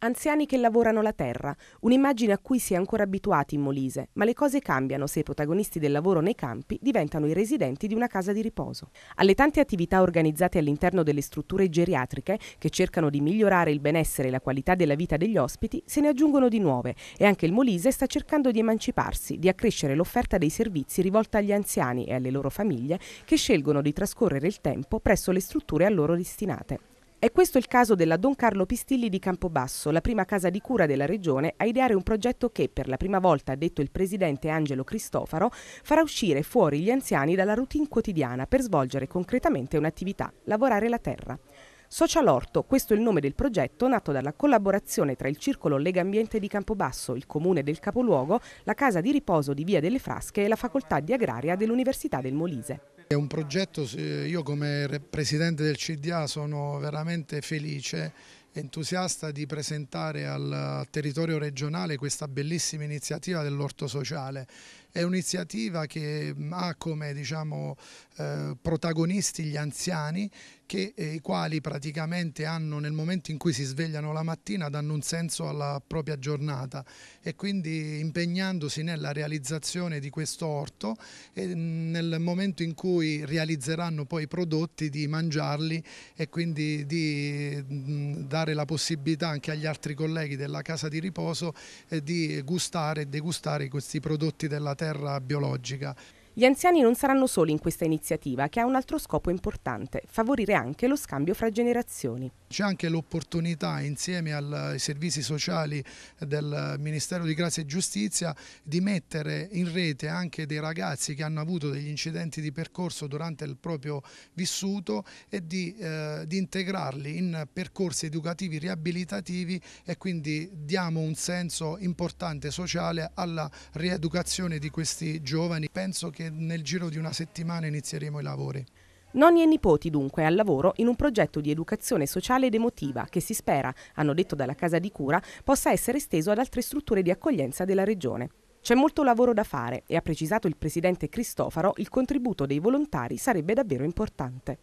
Anziani che lavorano la terra, un'immagine a cui si è ancora abituati in Molise, ma le cose cambiano se i protagonisti del lavoro nei campi diventano i residenti di una casa di riposo. Alle tante attività organizzate all'interno delle strutture geriatriche, che cercano di migliorare il benessere e la qualità della vita degli ospiti, se ne aggiungono di nuove e anche il Molise sta cercando di emanciparsi, di accrescere l'offerta dei servizi rivolta agli anziani e alle loro famiglie che scelgono di trascorrere il tempo presso le strutture a loro destinate. È questo il caso della Don Carlo Pistilli di Campobasso, la prima casa di cura della regione a ideare un progetto che, per la prima volta, ha detto il presidente Angelo Cristofaro, farà uscire fuori gli anziani dalla routine quotidiana per svolgere concretamente un'attività, lavorare la terra. Social Orto, questo è il nome del progetto nato dalla collaborazione tra il Circolo Lega Ambiente di Campobasso, il comune del capoluogo, la casa di riposo di Via delle Frasche e la facoltà di agraria dell'Università del Molise. È un progetto, io come presidente del CDA sono veramente felice entusiasta di presentare al territorio regionale questa bellissima iniziativa dell'orto sociale è un'iniziativa che ha come diciamo, eh, protagonisti gli anziani che, eh, i quali praticamente hanno nel momento in cui si svegliano la mattina danno un senso alla propria giornata e quindi impegnandosi nella realizzazione di questo orto e, nel momento in cui realizzeranno poi i prodotti di mangiarli e quindi di dare la possibilità anche agli altri colleghi della casa di riposo eh, di gustare e degustare questi prodotti della terra terra biologica. Gli anziani non saranno soli in questa iniziativa che ha un altro scopo importante, favorire anche lo scambio fra generazioni. C'è anche l'opportunità insieme ai servizi sociali del Ministero di Grazia e Giustizia di mettere in rete anche dei ragazzi che hanno avuto degli incidenti di percorso durante il proprio vissuto e di, eh, di integrarli in percorsi educativi riabilitativi e quindi diamo un senso importante sociale alla rieducazione di questi giovani. Penso che nel giro di una settimana inizieremo i lavori. Nonni e nipoti dunque al lavoro in un progetto di educazione sociale ed emotiva che si spera, hanno detto dalla casa di cura, possa essere esteso ad altre strutture di accoglienza della regione. C'è molto lavoro da fare e ha precisato il presidente Cristofaro il contributo dei volontari sarebbe davvero importante.